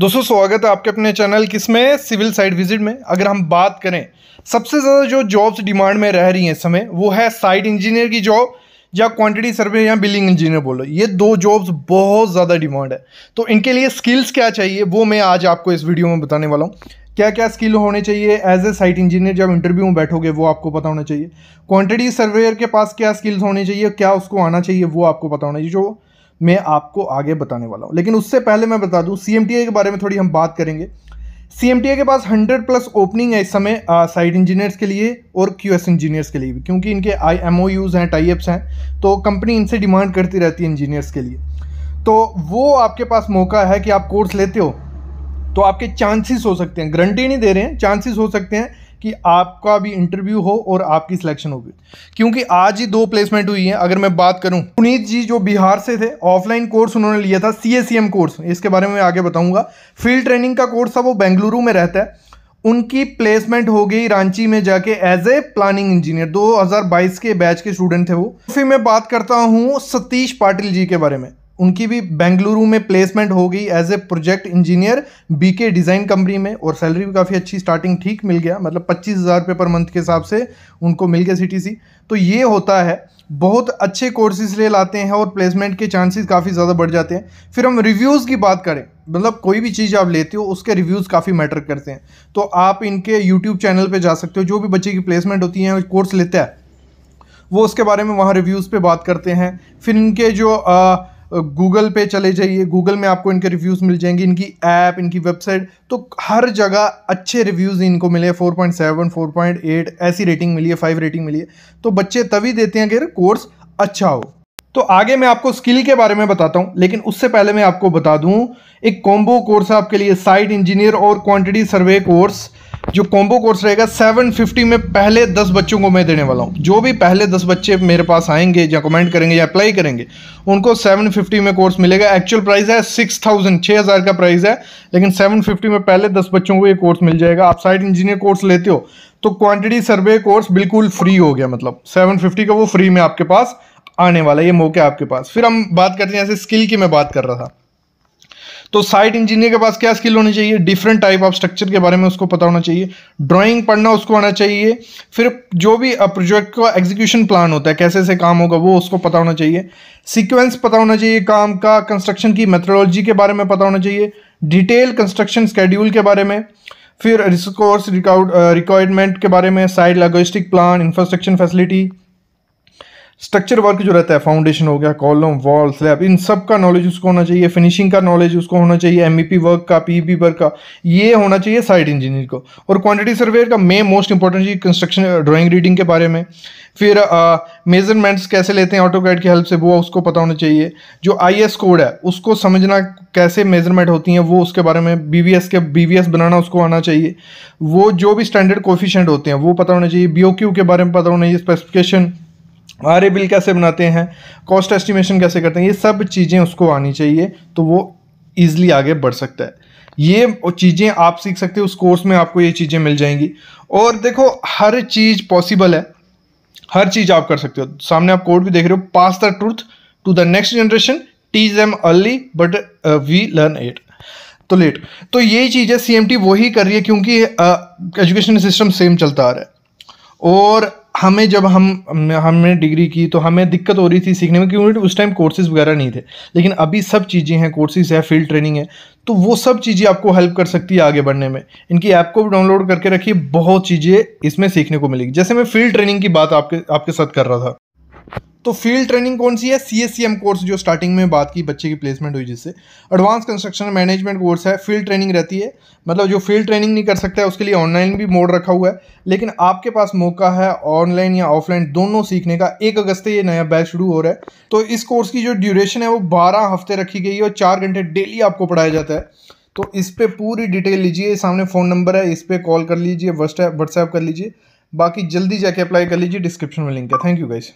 दोस्तों स्वागत है आपके अपने चैनल किसमें सिविल साइट विजिट में अगर हम बात करें सबसे ज़्यादा जो जॉब्स डिमांड में रह रही हैं इस समय वो है साइट इंजीनियर की जॉब या क्वांटिटी सर्वे या बिलिंग इंजीनियर बोलो ये दो जॉब्स बहुत ज़्यादा डिमांड है तो इनके लिए स्किल्स क्या चाहिए वो मैं आज आपको इस वीडियो में बताने वाला हूँ क्या क्या स्किल होने चाहिए एज ए साइट इंजीनियर जब इंटरव्यू में बैठोगे वो आपको पता होना चाहिए क्वांटिटी सर्वेयर के पास क्या स्किल्स होने चाहिए क्या उसको आना चाहिए वो आपको पता होना चाहिए जो मैं आपको आगे बताने वाला हूँ लेकिन उससे पहले मैं बता दूँ सी के बारे में थोड़ी हम बात करेंगे सी के पास 100 प्लस ओपनिंग है इस समय साइट इंजीनियर्स के लिए और क्यू एस इंजीनियर्स के लिए भी क्योंकि इनके आई एम ओ यूज़ हैं टाइप्स हैं तो कंपनी इनसे डिमांड करती रहती है इंजीनियर्स के लिए तो वो आपके पास मौका है कि आप कोर्स लेते हो तो आपके चांसेस हो सकते हैं गारंटी नहीं दे रहे हैं चांसेस हो सकते हैं कि आपका भी इंटरव्यू हो और आपकी सिलेक्शन होगी क्योंकि आज ही दो प्लेसमेंट हुई है अगर मैं बात करूं पुनीत जी जो बिहार से थे ऑफलाइन कोर्स उन्होंने लिया था सी कोर्स e इसके बारे में आगे बताऊंगा फील्ड ट्रेनिंग का कोर्स था वो बेंगलुरु में रहता है उनकी प्लेसमेंट हो गई रांची में जाके एज ए प्लानिंग इंजीनियर 2022 के बैच के स्टूडेंट थे वो फिर मैं बात करता हूँ सतीश पाटिल जी के बारे में उनकी भी बेंगलुरु में प्लेसमेंट हो गई as a project engineer BK design company में और सैलरी भी काफ़ी अच्छी स्टार्टिंग ठीक मिल गया मतलब पच्चीस हज़ार रुपये पर मंथ के हिसाब से उनको मिल गया सी तो ये होता है बहुत अच्छे कोर्सेज ले लाते हैं और प्लेसमेंट के चांसेस काफ़ी ज़्यादा बढ़ जाते हैं फिर हम रिव्यूज़ की बात करें मतलब कोई भी चीज़ आप लेते हो उसके रिव्यूज़ काफ़ी मैटर करते हैं तो आप इनके यूट्यूब चैनल पर जा सकते हो जो भी बच्चे की प्लेसमेंट होती है कोर्स लेता है वो उसके बारे में वहाँ रिव्यूज़ पे बात करते हैं फिर इनके जो आ, गूगल पे चले जाइए गूगल में आपको इनके रिव्यूज़ मिल जाएंगे इनकी ऐप इनकी वेबसाइट तो हर जगह अच्छे रिव्यूज़ इनको मिले 4.7 4.8 ऐसी रेटिंग मिली है फाइव रेटिंग मिली है तो बच्चे तभी देते हैं अगर कोर्स अच्छा हो तो आगे मैं आपको स्किल के बारे में बताता हूँ लेकिन उससे पहले मैं आपको बता दूँ एक कॉम्बो कोर्स है आपके लिए साइट इंजीनियर और क्वांटिटी सर्वे कोर्स जो कॉम्बो कोर्स रहेगा 750 में पहले 10 बच्चों को मैं देने वाला हूँ जो भी पहले 10 बच्चे मेरे पास आएंगे या कमेंट करेंगे या अप्लाई करेंगे उनको 750 में कोर्स मिलेगा एक्चुअल प्राइस है 6000 6000 का प्राइस है लेकिन 750 में पहले 10 बच्चों को ये कोर्स मिल जाएगा आप साइट इंजीनियर कोर्स लेते हो तो क्वान्टिटी सर्वे कोर्स बिल्कुल फ्री हो गया मतलब सेवन का वो फ्री में आपके पास आने वाला ये मौके आपके पास फिर हम बात करते हैं ऐसे स्किल की मैं बात कर रहा था तो साइट इंजीनियर के पास क्या स्किल होनी चाहिए डिफरेंट टाइप ऑफ स्ट्रक्चर के बारे में उसको पता होना चाहिए ड्राइंग पढ़ना उसको आना चाहिए फिर जो भी प्रोजेक्ट का एग्जीक्यूशन प्लान होता है कैसे से काम होगा वो उसको पता होना चाहिए सिक्वेंस पता होना चाहिए काम का कंस्ट्रक्शन की मेथडोलॉजी के बारे में पता होना चाहिए डिटेल कंस्ट्रक्शन स्केड्यूल के बारे में फिर रिसोर्स रिक्वायरमेंट के बारे में site logistic plan infrastructure facility structure work जो रहता है फाउंडेशन हो गया कॉलम वॉल स्लैब इन सब का नॉलेज उसको होना चाहिए फिनिशिंग का नॉलेज उसको होना चाहिए एम वर्क e का पी वर्क e का ये होना चाहिए साइड इंजीनियर को और क्वांटिटी सर्वेयर का मेन मोस्ट इंपॉर्टेंट चीज़ कंस्ट्रक्शन ड्राइंग रीडिंग के बारे में फिर मेजरमेंट्स कैसे लेते हैं ऑटो गाइड की हेल्प से वो उसको पता होना चाहिए जो आई कोड है उसको समझना कैसे मेजरमेंट होती हैं वो उसके बारे में बी के बी बनाना उसको आना चाहिए वो जो भी स्टैंडर्ड कोफिशेंट होते हैं वो पता होना चाहिए बी के बारे में पता होना चाहिए स्पेसिफिकेशन आर बिल कैसे बनाते हैं कॉस्ट एस्टिमेशन कैसे करते हैं ये सब चीज़ें उसको आनी चाहिए तो वो ईजिली आगे बढ़ सकता है ये चीज़ें आप सीख सकते हो उस कोर्स में आपको ये चीज़ें मिल जाएंगी और देखो हर चीज़ पॉसिबल है हर चीज़ आप कर सकते हो सामने आप कोड भी देख रहे हो पास the truth to the next generation tease M early but we learn it तो लेट तो यही चीज़ है सी वही कर रही है क्योंकि एजुकेशन सिस्टम सेम चलता आ रहा है और हमें जब हम हमने डिग्री की तो हमें दिक्कत हो रही थी सीखने में क्योंकि उस टाइम कोर्सेज वगैरह नहीं थे लेकिन अभी सब चीज़ें हैं कोर्सेज है फील्ड ट्रेनिंग है तो वो सब चीज़ें आपको हेल्प कर सकती है आगे बढ़ने में इनकी ऐप को भी डाउनलोड करके रखिए बहुत चीज़ें इसमें सीखने को मिलेगी जैसे मैं फील्ड ट्रेनिंग की बात आपके आपके साथ कर रहा था तो फील्ड ट्रेनिंग कौन सी है C S C M course जो स्टार्टिंग में बात की बच्चे की प्लेसमेंट हुई जिससे एडवांस कंस्ट्रक्शन मैनेजमेंट कोर्स है फील्ड ट्रेनिंग रहती है मतलब जो फील्ड ट्रेनिंग नहीं कर सकता है उसके लिए ऑनलाइन भी मोड रखा हुआ है लेकिन आपके पास मौका है ऑनलाइन या ऑफलाइन दोनों सीखने का एक अगस्त से ये नया बैच शुरू हो रहा है तो इस कोर्स की जो ड्यूरेशन है वो बारह हफ्ते रखी गई है और चार घंटे डेली आपको पढ़ाया जाता है तो इस पर पूरी डिटेल लीजिए सामने फ़ोन नंबर है इस पर कॉल कर लीजिए व्हाट्सएप कर लीजिए बाकी जल्दी जाके अप्लाई कर लीजिए डिस्क्रिप्शन में लिंक है थैंक यू गाइस